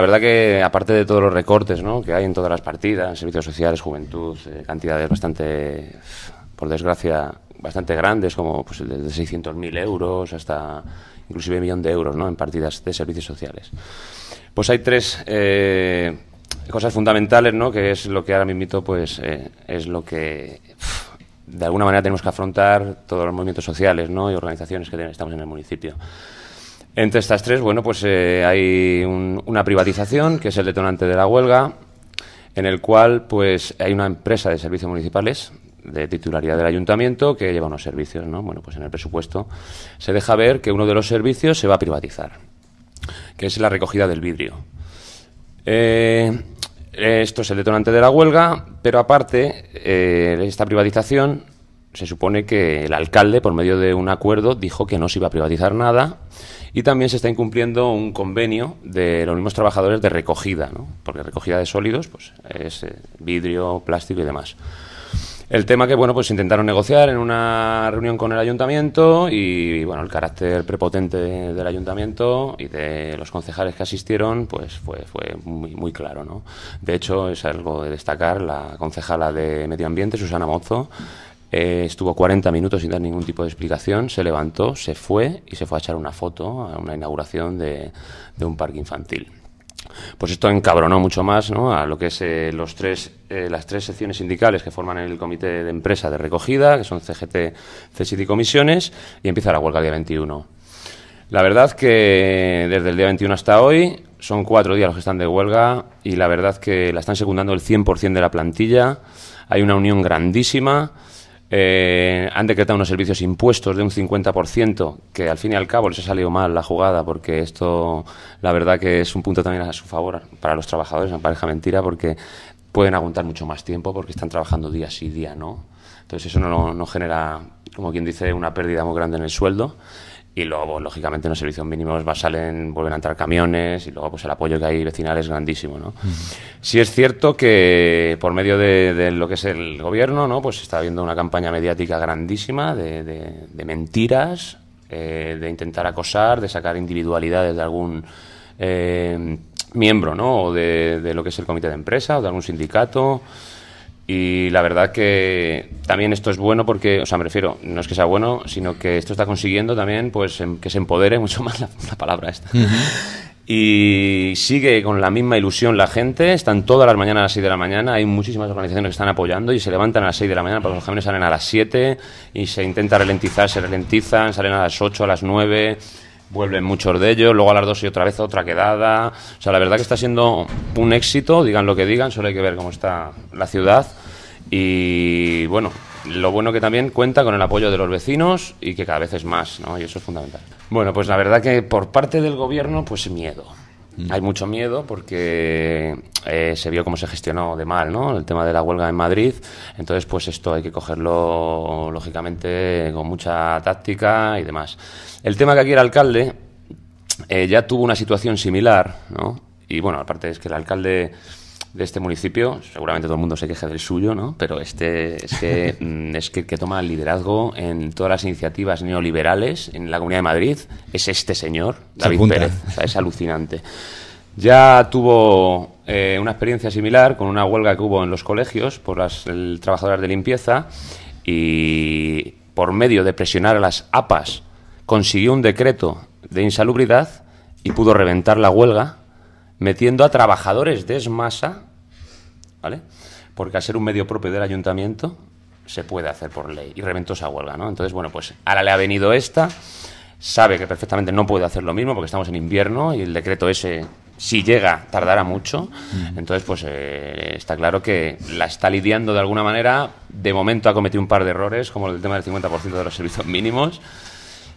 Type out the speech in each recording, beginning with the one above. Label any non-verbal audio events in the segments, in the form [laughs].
La verdad que, aparte de todos los recortes que hay en todas las partidas, servicios sociales, juventud, eh, cantidades bastante, por desgracia, bastante grandes, como pues, desde 600.000 euros hasta inclusive un millón de euros en partidas de servicios sociales. Pues hay tres eh, cosas fundamentales, que es lo que ahora mismo pues, eh, es lo que de alguna manera tenemos que afrontar todos los movimientos sociales y organizaciones que estamos en el municipio. Entre estas tres, bueno, pues eh, hay una privatización, que es el detonante de la huelga, en el cual pues hay una empresa de servicios municipales de titularidad del ayuntamiento que lleva unos servicios, ¿no? Bueno, pues en el presupuesto se deja ver que uno de los servicios se va a privatizar, que es la recogida del vidrio. Eh, esto es el detonante de la huelga, pero aparte, eh, esta privatización se supone que el alcalde, por medio de un acuerdo, dijo que no se iba a privatizar nada y también se está incumpliendo un convenio de los mismos trabajadores de recogida, ¿no? porque recogida de sólidos pues, es eh, vidrio, plástico y demás. El tema que, bueno, pues intentaron negociar en una reunión con el ayuntamiento y, bueno, el carácter prepotente del ayuntamiento y de los concejales que asistieron, pues fue, fue muy, muy claro, ¿no? De hecho, es algo de destacar la concejala de Medio Ambiente, Susana Mozo, eh, estuvo 40 minutos sin dar ningún tipo de explicación, se levantó, se fue y se fue a echar una foto a una inauguración de, un parque infantil. Pues esto encabronó mucho más ¿no? a lo que es eh, los tres, eh, las tres secciones sindicales que forman el comité de empresa de recogida, que son CGT, CSIT y comisiones, y empieza la huelga el día 21. La verdad que desde el día 21 hasta hoy son cuatro días los que están de huelga y la verdad que la están secundando el 100% de la plantilla. Hay una unión grandísima eh, han decretado unos servicios impuestos de un 50%, que al fin y al cabo les ha salido mal la jugada, porque esto, la verdad, que es un punto también a su favor para los trabajadores, me parece mentira, porque pueden aguantar mucho más tiempo porque están trabajando día sí, día no. Entonces, eso no, no genera, como quien dice, una pérdida muy grande en el sueldo y luego pues, lógicamente en los servicios mínimos va, salen vuelven a entrar camiones y luego pues el apoyo que hay vecinal es grandísimo no es cierto que por medio de, lo que es el gobierno no pues está habiendo una campaña mediática grandísima de, mentiras eh, de intentar acosar de sacar individualidades de algún eh, miembro no o de lo que es el comité de empresa o de algún sindicato y la verdad que también esto es bueno porque, o sea, me refiero, no es que sea bueno, sino que esto está consiguiendo también pues em, que se empodere [laughs] mucho más la, palabra esta. Y sigue con la misma ilusión la gente, están todas las mañanas a las 6 de la mañana, hay muchísimas organizaciones que están apoyando y se levantan a las 6 de la mañana, porque los jóvenes salen a las 7 y se intenta ralentizar, se ralentizan, salen a las 8, a las 9 Vuelven muchos de ellos, luego a las dos y otra vez otra quedada. O sea, la verdad que está siendo un éxito, digan lo que digan, solo hay que ver cómo está la ciudad. Y bueno, lo bueno que también cuenta con el apoyo de los vecinos y que cada vez es más, ¿no? Y eso es fundamental. Bueno, pues la verdad que por parte del gobierno, pues miedo hay mucho miedo porque eh, se vio cómo se gestionó de mal, ¿no? El tema de la huelga en Madrid. Entonces, pues esto hay que cogerlo, lógicamente, con mucha táctica y demás. El tema que aquí el alcalde eh, ya tuvo una situación similar, ¿no? Y bueno, aparte es que el alcalde de este municipio, seguramente todo el mundo se queja del suyo, ¿no? Pero este es que [laughs] mm, es que, toma liderazgo en todas las iniciativas neoliberales en la Comunidad de Madrid es este señor, David Pérez. es alucinante. Ya tuvo eh, una experiencia similar con una huelga que hubo en los colegios por las trabajadoras de limpieza y por medio de presionar a las APAS consiguió un decreto de insalubridad y pudo reventar la huelga metiendo a trabajadores de Esmasa, ¿vale? Porque al ser un medio propio del ayuntamiento se puede hacer por ley y reventó esa huelga, ¿no? Entonces, bueno, pues ahora le ha venido esta, sabe que perfectamente no puede hacer lo mismo porque estamos en invierno y el decreto ese si llega, tardará mucho. Mm. Entonces, pues eh, está claro que la está lidiando de alguna manera. De momento ha cometido un par de errores, como el tema del 50% de los servicios mínimos.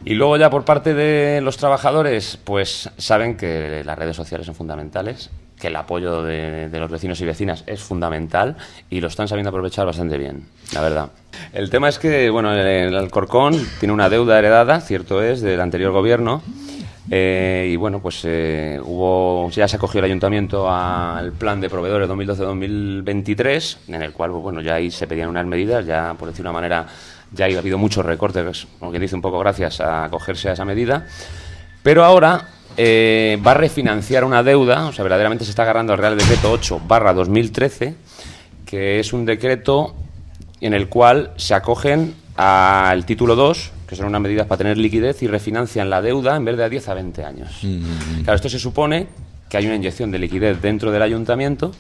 Y luego ya por parte de los trabajadores, pues saben que las redes sociales son fundamentales, que el apoyo de, los vecinos y vecinas es fundamental y lo están sabiendo aprovechar bastante bien, la verdad. El tema es que, bueno, el Alcorcón tiene una deuda heredada, cierto es, del anterior gobierno. Eh, y bueno, pues eh, hubo, ya se acogió el ayuntamiento al plan de proveedores 2012-2023, en el cual, pues, bueno, ya ahí se pedían unas medidas, ya por decir una manera ya ha habido muchos recortes, como quien dice, un poco gracias a acogerse a esa medida. Pero ahora eh, va a refinanciar una deuda, o sea, verdaderamente se está agarrando al Real Decreto 8 barra 2013, que es un decreto en el cual se acogen al título 2, que son unas medidas para tener liquidez, y refinancian la deuda en vez de a 10 a 20 años. Mm, mm, mm. Claro, esto se supone que hay una inyección de liquidez dentro del ayuntamiento,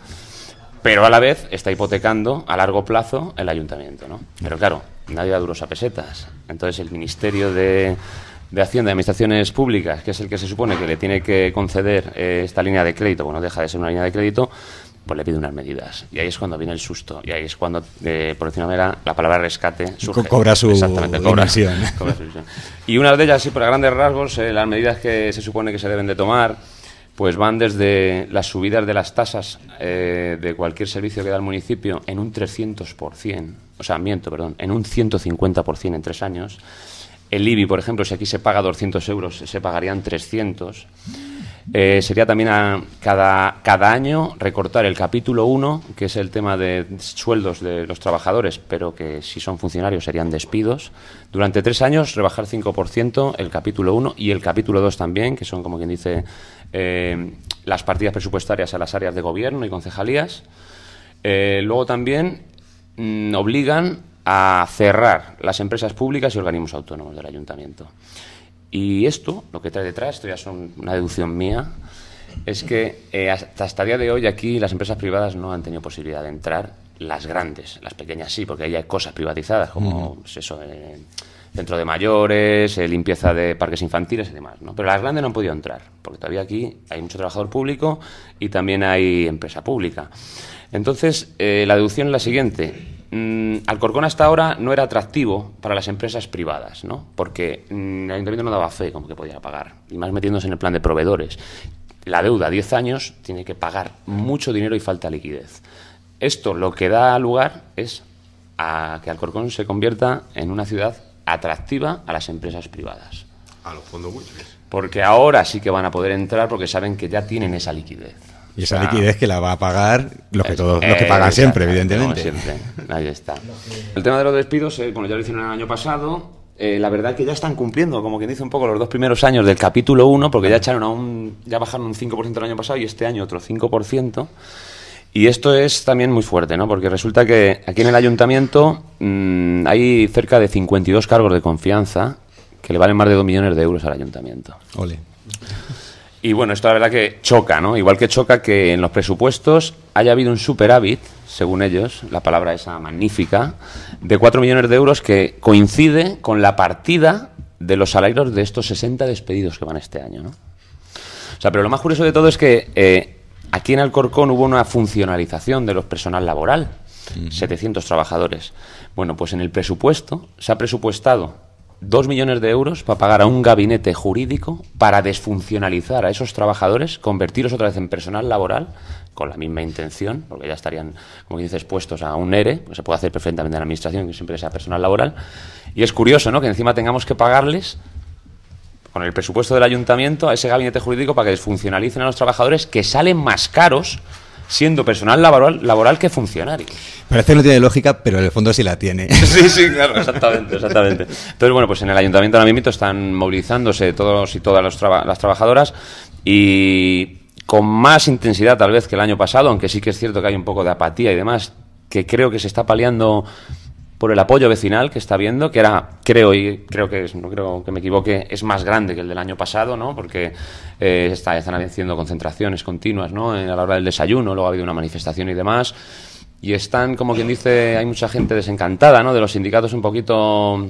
pero a la vez está hipotecando a largo plazo el ayuntamiento. ¿no? Pero claro, nadie da duros a pesetas. Entonces el Ministerio de, de Hacienda y Administraciones Públicas, que es el que se supone que le tiene que conceder eh, esta línea de crédito, bueno, deja de ser una línea de crédito, pues le pide unas medidas. Y ahí es cuando viene el susto. Y ahí es cuando, eh, por decirlo de manera, la palabra rescate surge. cobra su Exactamente, [laughs] Y una de ellas, sí, por grandes rasgos, eh, las medidas que se supone que se deben de tomar pues van desde las subidas de las tasas eh, de cualquier servicio que da el municipio en un 300%, o sea, miento, perdón, en un 150% en tres años. El IBI, por ejemplo, si aquí se paga 200 euros, se pagarían 300. Eh, sería también a, cada, cada año recortar el capítulo 1, que es el tema de sueldos de los trabajadores, pero que si son funcionarios serían despidos. Durante tres años rebajar 5% el capítulo 1 y el capítulo 2 también, que son como quien dice eh, las partidas presupuestarias a las áreas de gobierno y concejalías. Eh, luego también mm, obligan a cerrar las empresas públicas y organismos autónomos del ayuntamiento. Y esto, lo que trae detrás, esto ya es una deducción mía, es que eh, hasta, hasta día de hoy aquí las empresas privadas no han tenido posibilidad de entrar, las grandes, las pequeñas sí, porque ahí hay cosas privatizadas, como eso, eh, centro de mayores, eh, limpieza de parques infantiles y demás, ¿no? Pero las grandes no han podido entrar, porque todavía aquí hay mucho trabajador público y también hay empresa pública. Entonces, la deducción es la siguiente, Mm, Alcorcón hasta ahora no era atractivo para las empresas privadas, ¿no? Porque mm, el ayuntamiento no daba fe como que podía pagar, y más metiéndose en el plan de proveedores. La deuda, 10 años, tiene que pagar mucho dinero y falta liquidez. Esto lo que da lugar es a que Alcorcón se convierta en una ciudad atractiva a las empresas privadas. A los fondos buitres. Porque ahora sí que van a poder entrar porque saben que ya tienen esa liquidez. Y esa liquidez que la va a pagar los que, todos, los que pagan siempre, evidentemente. siempre, ahí está. El tema de los despidos, bueno, eh, ya lo hicieron el año pasado. Eh, la verdad que ya están cumpliendo, como quien dice un poco, los dos primeros años del capítulo 1, porque ya echaron a un, ya bajaron un 5% el año pasado y este año otro 5%. Y esto es también muy fuerte, ¿no? Porque resulta que aquí en el ayuntamiento mm, hay cerca de 52 cargos de confianza que le valen más de 2 millones de euros al ayuntamiento. Ole. Y bueno, esto la verdad que choca, ¿no? Igual que choca que en los presupuestos haya habido un superávit, según ellos, la palabra esa magnífica, de 4 millones de euros que coincide con la partida de los salarios de estos 60 despedidos que van este año, ¿no? O sea, pero lo más curioso de todo es que eh, aquí en Alcorcón hubo una funcionalización de los personal laboral, 700 trabajadores. Bueno, pues en el presupuesto se ha presupuestado dos millones de euros para pagar a un gabinete jurídico para desfuncionalizar a esos trabajadores, convertirlos otra vez en personal laboral con la misma intención, porque ya estarían, como dices, expuestos a un ERE, que pues se puede hacer perfectamente en la administración, que siempre sea personal laboral. Y es curioso, ¿no? Que encima tengamos que pagarles con el presupuesto del ayuntamiento a ese gabinete jurídico para que desfuncionalicen a los trabajadores que salen más caros siendo personal laboral, laboral que funcionario. Parece este que no tiene lógica, pero en el fondo sí la tiene. [laughs] Sí, sí, claro, exactamente, exactamente. Entonces, bueno, pues en el ayuntamiento ahora mismo están movilizándose todos y todas las trabajadoras y con más intensidad tal vez que el año pasado, aunque sí que es cierto que hay un poco de apatía y demás, que creo que se está paliando por el apoyo vecinal que está viendo, que era, creo, y creo que no creo que me equivoque, es más grande que el del año pasado, ¿no? Porque eh, está, están haciendo concentraciones continuas, ¿no? Eh, a la hora del desayuno, luego ha habido una manifestación y demás. Y están, como quien dice, hay mucha gente desencantada, ¿no? De los sindicatos un poquito.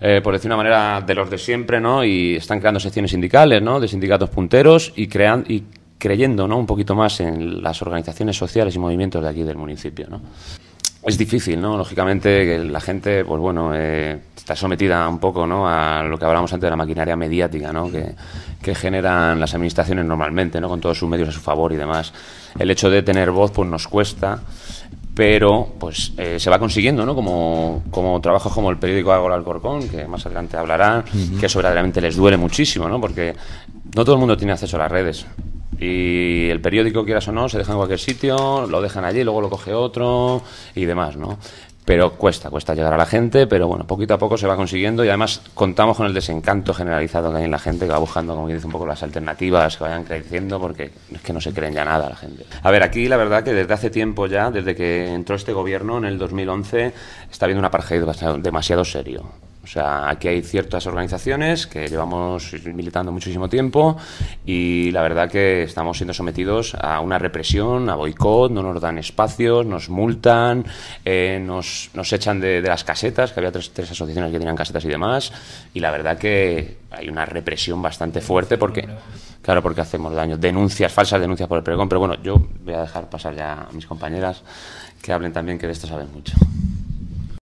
Eh, por decir una manera, de los de siempre, ¿no? Y están creando secciones sindicales, ¿no? De sindicatos punteros y, crean, y creyendo, ¿no? Un poquito más en las organizaciones sociales y movimientos de aquí del municipio, ¿no? es difícil, ¿no? Lógicamente que la gente, pues bueno, eh, está sometida un poco, ¿no? A lo que hablábamos antes de la maquinaria mediática, ¿no? Que, generan las administraciones normalmente, ¿no? Con todos sus medios a su favor y demás. El hecho de tener voz, pues nos cuesta, pero pues eh, se va consiguiendo, ¿no? Como, como trabajos como el periódico Ágora Alcorcón, que más adelante hablarán, que eso verdaderamente les duele muchísimo, ¿no? Porque no todo el mundo tiene acceso a las redes. Y el periódico, quieras o no, se deja en cualquier sitio, lo dejan allí, luego lo coge otro y demás, ¿no? Pero cuesta, cuesta llegar a la gente, pero bueno, poquito a poco se va consiguiendo y además contamos con el desencanto generalizado que hay en la gente que va buscando, como dice, un poco las alternativas que vayan creciendo porque es que no se creen ya nada la gente. A ver, aquí la verdad que desde hace tiempo ya, desde que entró este gobierno en el 2011, está habiendo un apartheid demasiado serio o sea, aquí hay ciertas organizaciones que llevamos militando muchísimo tiempo y la verdad que estamos siendo sometidos a una represión, a boicot, no nos dan espacios, nos multan, eh, nos, nos, echan de, las casetas, que había tres, tres asociaciones que tenían casetas y demás, y la verdad que hay una represión bastante fuerte porque... Claro, porque hacemos daño. Denuncias, falsas denuncias por el pregón. Pero bueno, yo voy a dejar pasar ya a mis compañeras que hablen también, que de esto saben mucho.